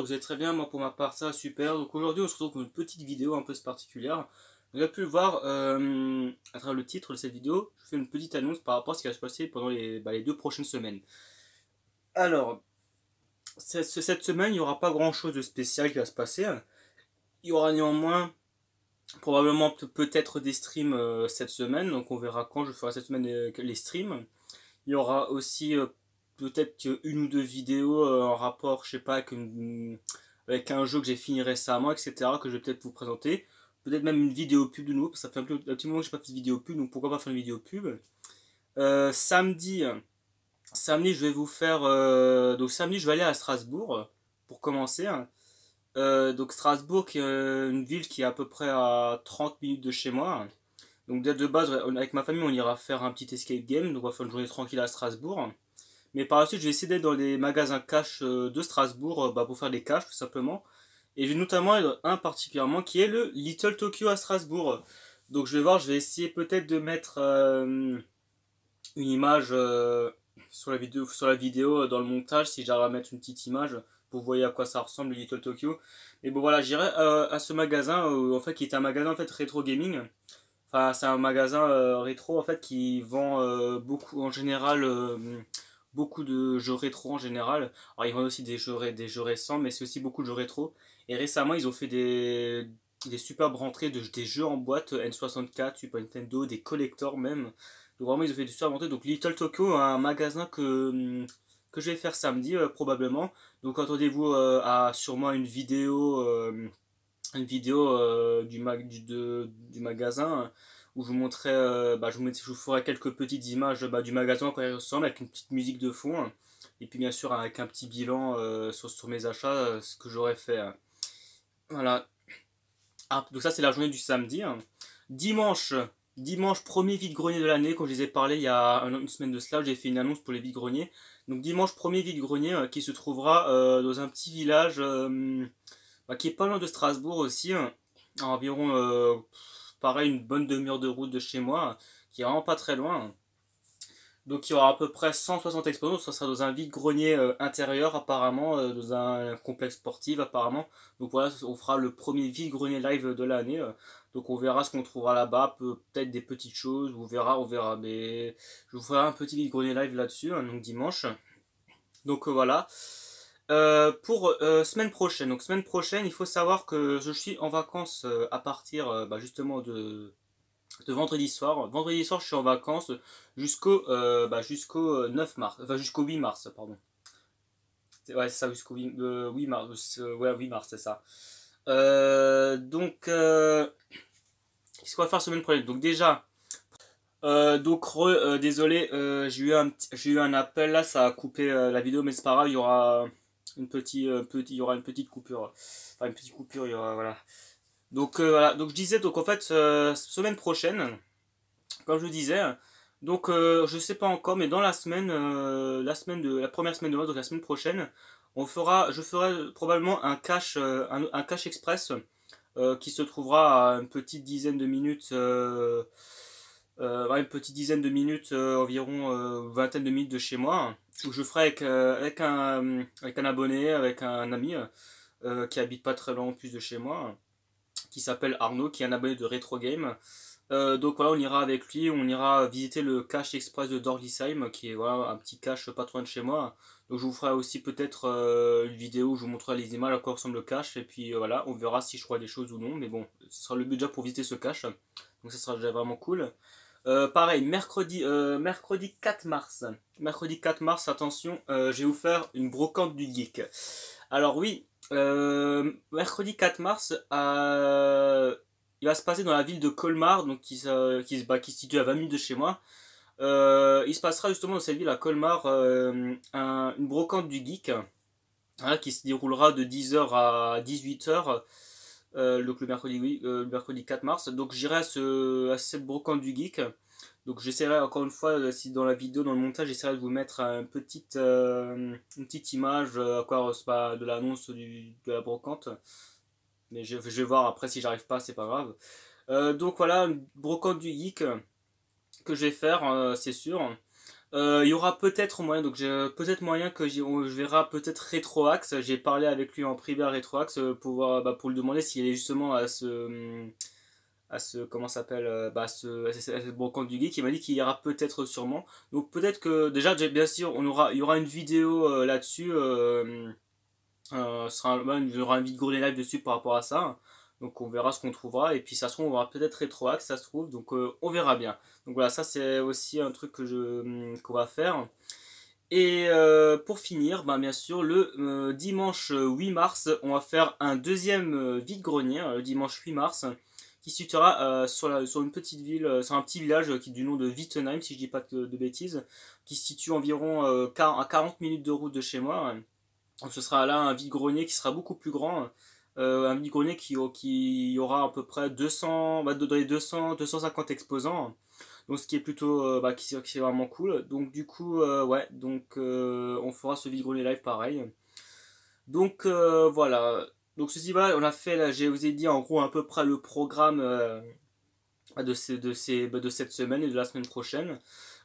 vous êtes très bien, moi pour ma part ça super. Donc aujourd'hui on se retrouve pour une petite vidéo un peu particulière. Vous avez pu le voir euh, à travers le titre de cette vidéo, je fais une petite annonce par rapport à ce qui va se passer pendant les, bah, deux prochaines semaines. Alors, cette, semaine il n'y aura pas grand chose de spécial qui va se passer. Il y aura néanmoins probablement peut-être des streams euh, cette semaine, donc on verra quand je ferai cette semaine euh, les, streams. Il y aura aussi peut-être une ou deux vidéos euh, en rapport, je sais pas, avec, un jeu que j'ai fini récemment, etc., que je vais peut-être vous présenter. Peut-être même une vidéo pub de nouveau, parce que ça fait un petit, moment que je n'ai pas fait de vidéo pub, donc pourquoi pas faire une vidéo pub. Euh, samedi, samedi, je vais vous faire. Euh, donc, samedi, je vais aller à Strasbourg pour commencer. donc, Strasbourg, est une ville qui est à peu près à 30 minutes de chez moi. Donc, d'être de base, avec ma famille, on ira faire un petit escape game. Donc, on va faire une journée tranquille à Strasbourg. Mais par la suite, j'ai essayé d'être dans les magasins cash euh, de Strasbourg euh, bah, pour faire des cash tout simplement. Et vais notamment être euh, un particulièrement qui est le Little Tokyo à Strasbourg. Donc je vais voir, je vais essayer peut-être de mettre une image sur, la vidéo, sur la vidéo dans le montage, si j'arrive à mettre une petite image pour voir à quoi ça ressemble le Little Tokyo. mais bon voilà, j'irai à ce magasin, en fait, qui est un magasin en fait rétro gaming. Enfin, c'est un magasin rétro en fait qui vend beaucoup en général beaucoup de jeux rétro en général. Alors ils vendent aussi des jeux, des jeux récents, mais c'est aussi beaucoup de jeux rétro. Et récemment, ils ont fait des, des superbes rentrées de, des jeux en boîte N64, Super Nintendo, des collectors même. Donc vraiment, ils ont fait des superbes rentrées. Donc Little Tokyo, un magasin que que je vais faire samedi euh, probablement. Donc attendez-vous euh, à sûrement une vidéo, euh, une vidéo du, mag du, du magasin où je vous euh, bah, je, vous, ferai quelques petites images bah, du magasin, quoi il ressemble, avec une petite musique de fond. Hein. Et puis bien sûr avec un petit bilan euh, sur, mes achats, euh, ce que j'aurais fait. Hein. Voilà. Ah, donc ça c'est la journée du samedi. Hein. Dimanche, dimanche premier vide-grenier de l'année, quand je les ai parlé il y a une semaine de cela, j'ai fait une annonce pour les vide-greniers. Donc dimanche premier vide-grenier qui se trouvera dans un petit village bah, qui est pas loin de Strasbourg aussi, environ pareil, une bonne demi-heure de route de chez moi, qui est vraiment pas très loin. Donc il y aura à peu près 160 exposants, ça sera dans un vide-grenier euh, intérieur apparemment, euh, dans un complexe sportif apparemment. Donc voilà, on fera le premier vide-grenier live de l'année. Euh. donc on verra ce qu'on trouvera là-bas, peut-être des petites choses, on verra, on verra. Mais je vous ferai un petit vide-grenier live là-dessus, hein, donc dimanche. Donc voilà. Euh, pour la euh, semaine prochaine, donc semaine prochaine, il faut savoir que je suis en vacances euh, à partir bah, justement de, vendredi soir. Vendredi soir, je suis en vacances jusqu'au bah, jusqu'au 9 mars, jusqu'au 8 mars, pardon. Ouais, c'est ça, jusqu'au 8, mars, ouais, mars, c'est ça. donc, qu'est-ce qu'on va faire semaine prochaine Donc déjà, donc désolé, j'ai eu, un, eu un appel là, ça a coupé la vidéo, mais c'est pas grave, il y aura, une petite, petit, il y aura une petite coupure. Enfin, une petite coupure, il y aura, voilà. Donc, euh, voilà. Donc, je disais, donc, en fait, euh, semaine prochaine, comme je disais, donc, euh, je sais pas encore, mais dans la semaine, la semaine de, la première semaine de mars, donc la semaine prochaine, on fera, je ferai probablement un cache, un, un express, qui se trouvera à une petite dizaine de minutes, une petite dizaine de minutes, environ vingtaine de minutes de chez moi je ferai euh, euh, avec, un, abonné, avec un ami euh, qui habite pas très loin en plus de chez moi, qui s'appelle Arnaud, qui est un abonné de Retro Game. donc voilà, on ira avec lui, on ira visiter le cache express de Dorlisheim, qui est un petit cache pas loin de chez moi. Donc je vous ferai aussi peut-être une vidéo où je vous montrerai les images à quoi ressemble le cache, et puis voilà, on verra si je crois des choses ou non, mais bon, ce sera le but déjà pour visiter ce cache, donc ça sera déjà vraiment cool. Euh, pareil, mercredi, euh, mercredi 4 mars. Mercredi 4 mars, attention, euh, j'ai offert une brocante du geek. Alors oui, mercredi 4 mars, il va se passer dans la ville de Colmar, donc qui, qui, se, situe à 20 minutes de chez moi. il se passera justement dans cette ville à Colmar une brocante du geek hein, qui se déroulera de 10h à 18h. Euh, donc le mercredi, euh, mercredi 4 mars. Donc j'irai à, ce, cette brocante du geek. Donc j'essaierai encore une fois, euh, si dans la vidéo, dans le montage, j'essaierai de vous mettre une petite, une petite image à quoi pas bah, de l'annonce de la brocante. Mais je, vais voir après si j'arrive pas, c'est pas grave. donc voilà, brocante du geek que je vais faire, c'est sûr. Euh, il y aura peut-être moyen, donc euh, peut-être moyen que je verra peut-être RetroAxe, J'ai parlé avec lui en privé à RetroAxe euh, pour, bah, pour lui demander s'il est justement à ce à ce comment s'appelle bah ce, à ce, du geek il m'a dit qu'il y aura peut-être sûrement donc peut-être que déjà bien sûr on aura il y aura une vidéo là-dessus euh, euh, sera bah, il y live dessus par rapport à ça donc on verra ce qu'on trouvera. Et puis ça se trouve, on aura peut-être rétroacte ça se trouve. Donc euh, on verra bien. Donc voilà, ça c'est aussi un truc que je hum, qu'on va faire. Et euh, pour finir, bah, bien sûr, le euh, dimanche 8 mars, on va faire un deuxième vide-grenier, le dimanche 8 mars, qui se situera sur, sur une petite ville, sur un petit village qui, du nom de Wittenheim, si je dis pas de, de bêtises, qui se situe environ à 40 minutes de route de chez moi. Donc ce sera là un vide-grenier qui sera beaucoup plus grand. Euh, un mini-grenier qui, aura à peu près 200, bah, 200, 250 exposants. Donc ce qui est plutôt, euh, bah, qui, c'est vraiment cool. Donc du coup, euh, ouais, donc on fera ce vide live pareil. Donc voilà. Donc ceci va, on a fait, là, je vous ai dit en gros à peu près le programme de, ces, de, ces, bah, de cette semaine et de la semaine prochaine.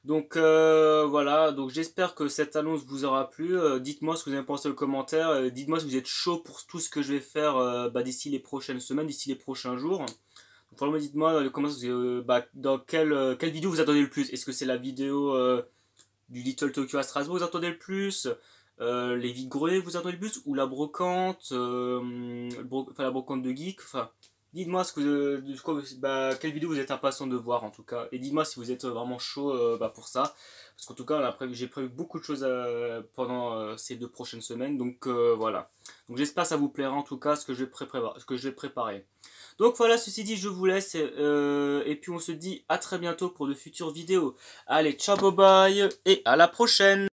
Donc euh, voilà, donc j'espère que cette annonce vous aura plu. Euh, dites-moi ce que vous avez pensé en commentaire. Euh, dites-moi si vous êtes chaud pour tout ce que je vais faire bah, d'ici les prochaines semaines, d'ici les prochains jours. Donc, dites-moi dans les commentaires bah, dans quelle, vidéo vous attendez le plus. Est-ce que c'est la vidéo du Little Tokyo à Strasbourg vous attendez le plus Les vides greniers vous attendez le plus Ou la brocante, la brocante de geek Dites-moi bah, quelle vidéo vous êtes impatient de voir en tout cas. Et dites-moi si vous êtes vraiment chaud euh, bah, pour ça. Parce qu'en tout cas, j'ai prévu beaucoup de choses euh, pendant euh, ces deux prochaines semaines. Donc voilà. Donc j'espère que ça vous plaira en tout cas ce que je vais, ce que je vais préparer. Donc voilà, ceci dit, je vous laisse. et puis on se dit à très bientôt pour de futures vidéos. Allez, ciao, bye bye. Et à la prochaine.